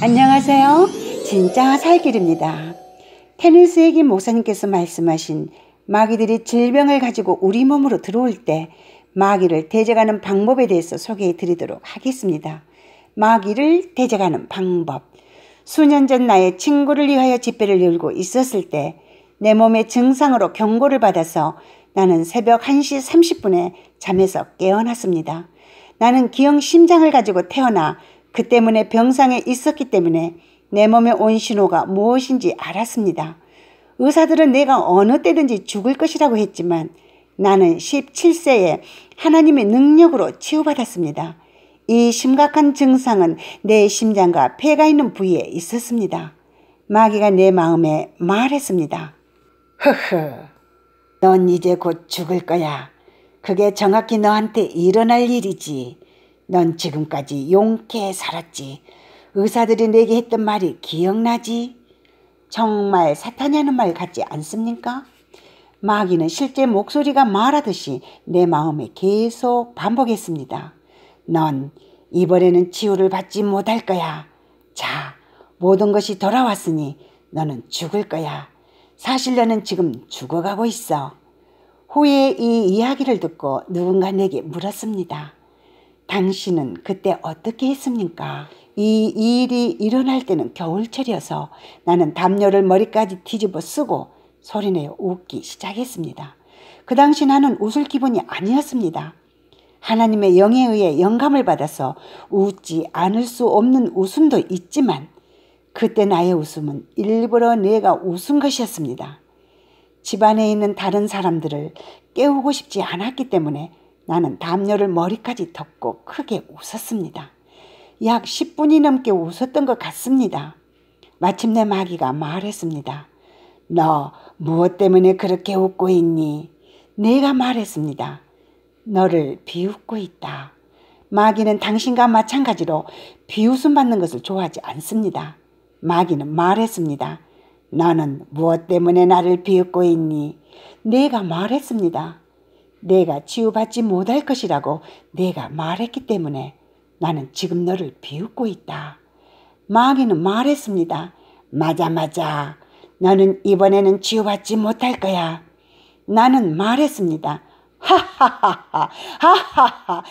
안녕하세요. 진짜 살길입니다. 테니스에게 목사님께서 말씀하신 마귀들이 질병을 가지고 우리 몸으로 들어올 때 마귀를 대적하는 방법에 대해서 소개해 드리도록 하겠습니다. 마귀를 대적하는 방법. 수년 전 나의 친구를 위하여 집회를 열고 있었을 때 내 몸의 증상으로 경고를 받아서 나는 새벽 1시 30분에 잠에서 깨어났습니다. 나는 기형 심장을 가지고 태어나 그 때문에 병상에 있었기 때문에 내 몸에 온 신호가 무엇인지 알았습니다. 의사들은 내가 어느 때든지 죽을 것이라고 했지만 나는 17세에 하나님의 능력으로 치유받았습니다. 이 심각한 증상은 내 심장과 폐가 있는 부위에 있었습니다. 마귀가 내 마음에 말했습니다. 허허, 넌 이제 곧 죽을 거야. 그게 정확히 너한테 일어날 일이지. 넌 지금까지 용케 살았지. 의사들이 내게 했던 말이 기억나지? 정말 사탄이 하는 말 같지 않습니까? 마귀는 실제 목소리가 말하듯이 내 마음에 계속 반복했습니다. 넌 이번에는 치유를 받지 못할 거야. 자, 모든 것이 돌아왔으니 너는 죽을 거야. 사실 너는 지금 죽어가고 있어. 후에 이 이야기를 듣고 누군가 내게 물었습니다. 당신은 그때 어떻게 했습니까? 이 일이 일어날 때는 겨울철이어서 나는 담요를 머리까지 뒤집어 쓰고 소리내어 웃기 시작했습니다. 그 당시 나는 웃을 기분이 아니었습니다. 하나님의 영에 의해 영감을 받아서 웃지 않을 수 없는 웃음도 있지만 그때 나의 웃음은 일부러 내가 웃은 것이었습니다. 집안에 있는 다른 사람들을 깨우고 싶지 않았기 때문에 나는 담요를 머리까지 덮고 크게 웃었습니다. 약 10분이 넘게 웃었던 것 같습니다. 마침내 마귀가 말했습니다. 너 무엇 때문에 그렇게 웃고 있니? 내가 말했습니다. 너를 비웃고 있다. 마귀는 당신과 마찬가지로 비웃음 받는 것을 좋아하지 않습니다. 마귀는 말했습니다. 너는 무엇 때문에 나를 비웃고 있니? 내가 말했습니다. 내가 치유받지 못할 것이라고 내가 말했기 때문에 나는 지금 너를 비웃고 있다. 마귀는 말했습니다. 맞아, 맞아. 너는 이번에는 치유받지 못할 거야. 나는 말했습니다. 하하하하, 하하하,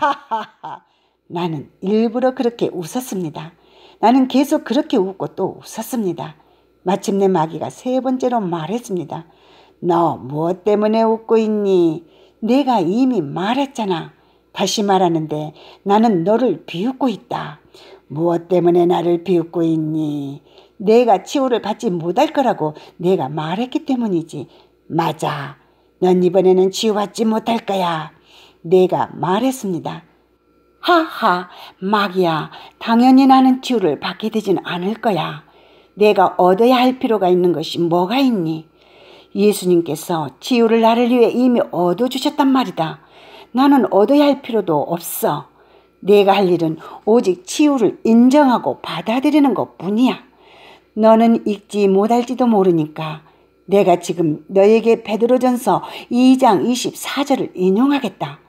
하하하. 나는 일부러 그렇게 웃었습니다. 나는 계속 그렇게 웃고 또 웃었습니다. 마침내 마귀가 세 번째로 말했습니다. 너 무엇 뭐 때문에 웃고 있니? 내가 이미 말했잖아. 다시 말하는데 나는 너를 비웃고 있다. 무엇 뭐 때문에 나를 비웃고 있니? 내가 치유를 받지 못할 거라고 내가 말했기 때문이지. 맞아. 넌 이번에는 치유받지 못할 거야. 내가 말했습니다. 하하, 막이야. 당연히 나는 치유를 받게 되진 않을 거야. 내가 얻어야 할 필요가 있는 것이 뭐가 있니? 예수님께서 치유를 나를 위해 이미 얻어주셨단 말이다. 나는 얻어야 할 필요도 없어. 내가 할 일은 오직 치유를 인정하고 받아들이는 것 뿐이야. 너는 읽지 못할지도 모르니까 내가 지금 너에게 베드로전서 2장 24절을 인용하겠다.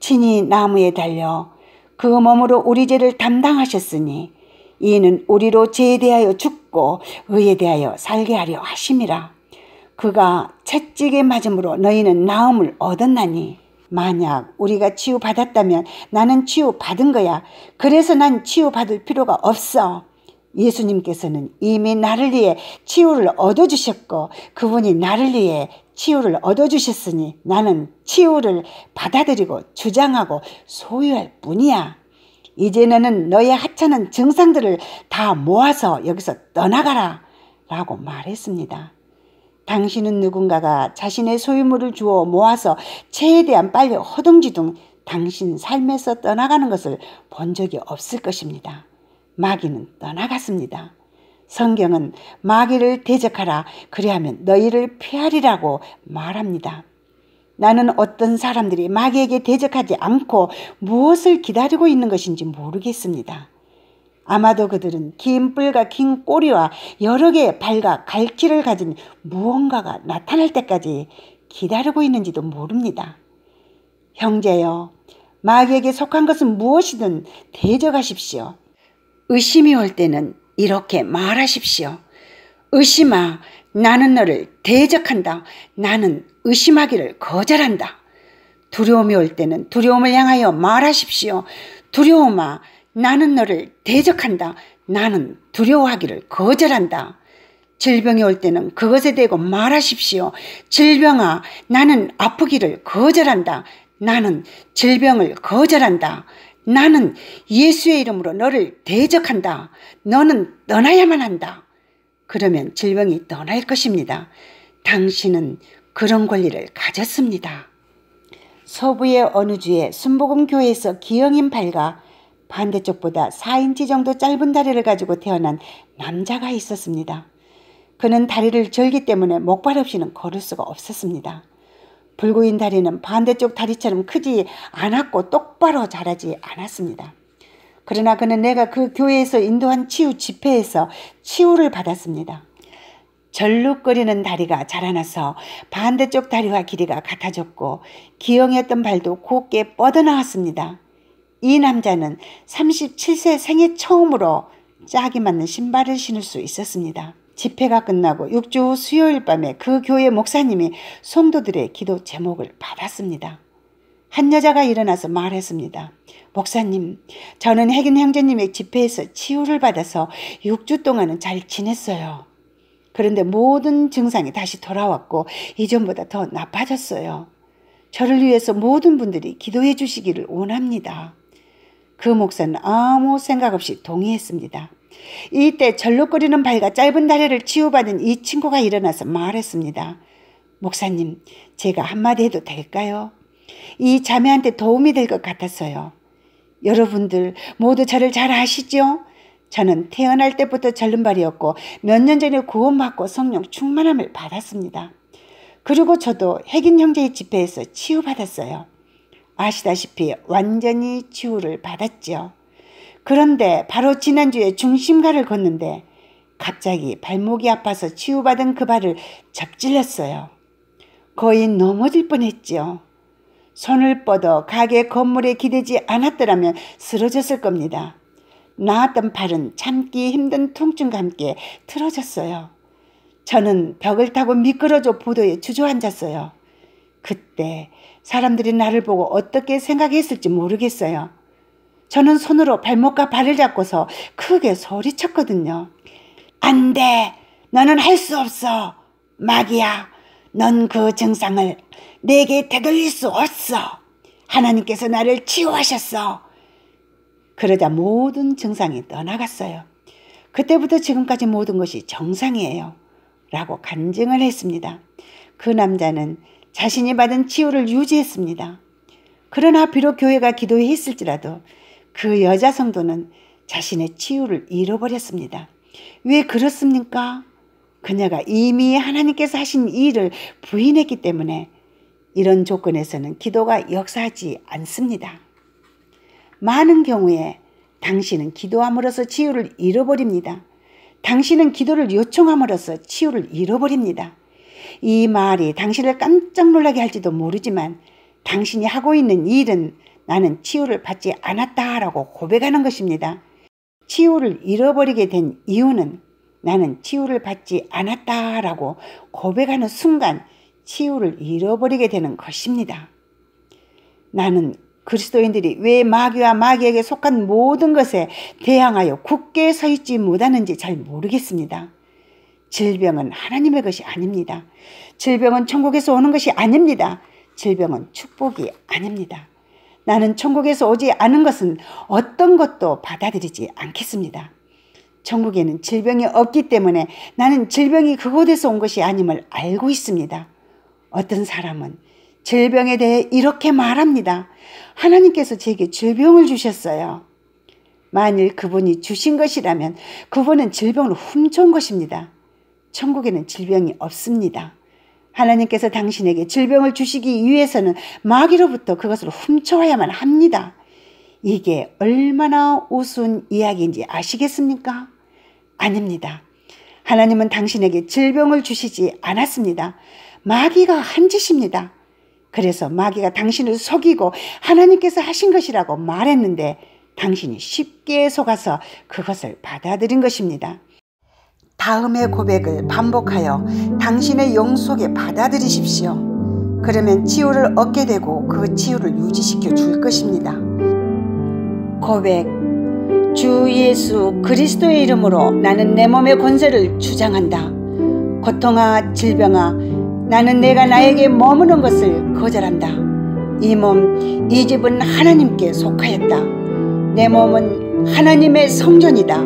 친히 나무에 달려 그 몸으로 우리 죄를 담당하셨으니 이는 우리로 죄에 대하여 죽고 의에 대하여 살게 하려 하심이라. 그가 채찍에 맞음으로 너희는 나음을 얻었나니 만약 우리가 치유받았다면 나는 치유받은 거야. 그래서 난 치유받을 필요가 없어. 예수님께서는 이미 나를 위해 치유를 얻어주셨고 그분이 나를 위해 치유를 얻어주셨으니 나는 치유를 받아들이고 주장하고 소유할 뿐이야. 이제 너는 너의 하찮은 증상들을 다 모아서 여기서 떠나가라. 라고 말했습니다. 당신은 누군가가 자신의 소유물을 주어 모아서 최대한 빨리 허둥지둥 당신 삶에서 떠나가는 것을 본 적이 없을 것입니다. 마귀는 떠나갔습니다. 성경은 마귀를 대적하라 그리하면 너희를 피하리라고 말합니다. 나는 어떤 사람들이 마귀에게 대적하지 않고 무엇을 기다리고 있는 것인지 모르겠습니다. 아마도 그들은 긴 뿔과 긴 꼬리와 여러 개의 발과 갈퀴를 가진 무언가가 나타날 때까지 기다리고 있는지도 모릅니다. 형제여, 마귀에게 속한 것은 무엇이든 대적하십시오. 의심이 올 때는 이렇게 말하십시오. 의심아, 나는 너를 대적한다. 나는 의심하기를 거절한다. 두려움이 올 때는 두려움을 향하여 말하십시오. 두려움아, 나는 너를 대적한다. 나는 두려워하기를 거절한다. 질병이 올 때는 그것에 대고 말하십시오. 질병아, 나는 아프기를 거절한다. 나는 질병을 거절한다. 나는 예수의 이름으로 너를 대적한다. 너는 떠나야만 한다. 그러면 질병이 떠날 것입니다. 당신은 그런 권리를 가졌습니다. 서부의 어느 주에 순복음 교회에서 기영인 발가 반대쪽보다 4인치 정도 짧은 다리를 가지고 태어난 남자가 있었습니다. 그는 다리를 절기 때문에 목발 없이는 걸을 수가 없었습니다. 불구인 다리는 반대쪽 다리처럼 크지 않았고 똑바로 자라지 않았습니다. 그러나 그는 내가 그 교회에서 인도한 치유 집회에서 치유를 받았습니다. 절룩거리는 다리가 자라나서 반대쪽 다리와 길이가 같아졌고 기형이었던 발도 곱게 뻗어나왔습니다. 이 남자는 37세 생애 처음으로 짝이 맞는 신발을 신을 수 있었습니다. 집회가 끝나고 6주 후 수요일 밤에 그 교회 목사님이 성도들의 기도 제목을 받았습니다. 한 여자가 일어나서 말했습니다. 목사님, 저는 혜균 형제님의 집회에서 치유를 받아서 6주 동안은 잘 지냈어요. 그런데 모든 증상이 다시 돌아왔고 이전보다 더 나빠졌어요. 저를 위해서 모든 분들이 기도해 주시기를 원합니다. 그 목사는 아무 생각 없이 동의했습니다. 이때 절룩거리는 발과 짧은 다리를 치유받은 이 친구가 일어나서 말했습니다. 목사님, 제가 한마디 해도 될까요? 이 자매한테 도움이 될 것 같았어요. 여러분들 모두 저를 잘 아시죠? 저는 태어날 때부터 절름발이었고 몇 년 전에 구원받고 성령 충만함을 받았습니다. 그리고 저도 핵인 형제의 집회에서 치유받았어요. 아시다시피 완전히 치유를 받았지요. 그런데 바로 지난주에 중심가를 걷는데 갑자기 발목이 아파서 치유받은 그 발을 접질렀어요. 거의 넘어질 뻔했지요. 손을 뻗어 가게 건물에 기대지 않았더라면 쓰러졌을 겁니다. 나았던 발은 참기 힘든 통증과 함께 틀어졌어요. 저는 벽을 타고 미끄러져 보도에 주저앉았어요. 그때 사람들이 나를 보고 어떻게 생각했을지 모르겠어요. 저는 손으로 발목과 발을 잡고서 크게 소리쳤거든요. 안 돼! 너는 할 수 없어! 마귀야! 넌 그 증상을 내게 되돌릴 수 없어! 하나님께서 나를 치유하셨어! 그러자 모든 증상이 떠나갔어요. 그때부터 지금까지 모든 것이 정상이에요. 라고 간증을 했습니다. 그 남자는 자신이 받은 치유를 유지했습니다. 그러나 비록 교회가 기도했을지라도 그 여자 성도는 자신의 치유를 잃어버렸습니다. 왜 그렇습니까? 그녀가 이미 하나님께서 하신 일을 부인했기 때문에 이런 조건에서는 기도가 역사하지 않습니다. 많은 경우에 당신은 기도함으로써 치유를 잃어버립니다. 당신은 기도를 요청함으로써 치유를 잃어버립니다. 이 말이 당신을 깜짝 놀라게 할지도 모르지만 당신이 하고 있는 일은 나는 치유를 받지 않았다라고 고백하는 것입니다. 치유를 잃어버리게 된 이유는 나는 치유를 받지 않았다라고 고백하는 순간 치유를 잃어버리게 되는 것입니다. 나는 그리스도인들이 왜 마귀와 마귀에게 속한 모든 것에 대항하여 굳게 서 있지 못하는지 잘 모르겠습니다. 질병은 하나님의 것이 아닙니다. 질병은 천국에서 오는 것이 아닙니다. 질병은 축복이 아닙니다. 나는 천국에서 오지 않은 것은 어떤 것도 받아들이지 않겠습니다. 천국에는 질병이 없기 때문에 나는 질병이 그곳에서 온 것이 아님을 알고 있습니다. 어떤 사람은 질병에 대해 이렇게 말합니다. 하나님께서 제게 질병을 주셨어요. 만일 그분이 주신 것이라면 그분은 질병을 훔쳐온 것입니다. 천국에는 질병이 없습니다. 하나님께서 당신에게 질병을 주시기 위해서는 마귀로부터 그것을 훔쳐와야만 합니다. 이게 얼마나 우스운 이야기인지 아시겠습니까? 아닙니다. 하나님은 당신에게 질병을 주시지 않았습니다. 마귀가 한 짓입니다. 그래서 마귀가 당신을 속이고 하나님께서 하신 것이라고 말했는데 당신이 쉽게 속아서 그것을 받아들인 것입니다. 다음의 고백을 반복하여 당신의 영 속에 받아들이십시오. 그러면 치유를 얻게 되고 그 치유를 유지시켜 줄 것입니다. 고백 주 예수 그리스도의 이름으로 나는 내 몸의 권세를 주장한다. 고통아 질병아 나는 내가 나에게 머무는 것을 거절한다. 이 몸, 이 집은 하나님께 속하였다. 내 몸은 하나님의 성전이다.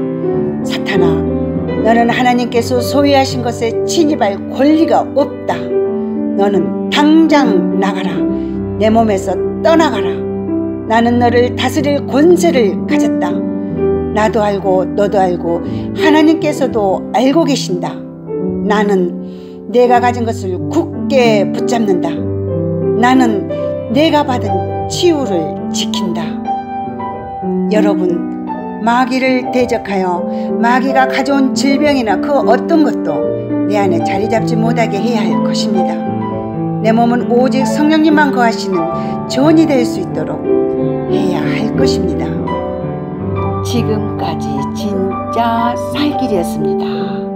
사탄아, 너는 하나님께서 소유하신 것에 침입할 권리가 없다. 너는 당장 나가라. 내 몸에서 떠나가라. 나는 너를 다스릴 권세를 가졌다. 나도 알고 너도 알고 하나님께서도 알고 계신다. 나는 내가 가진 것을 굳게 붙잡는다. 나는 내가 받은 치유를 지킨다. 여러분, 마귀를 대적하여 마귀가 가져온 질병이나 그 어떤 것도 내 안에 자리 잡지 못하게 해야 할 것입니다. 내 몸은 오직 성령님만 거하시는 전이 될 수 있도록 해야 할 것입니다. 지금까지 진짜 살길이었습니다.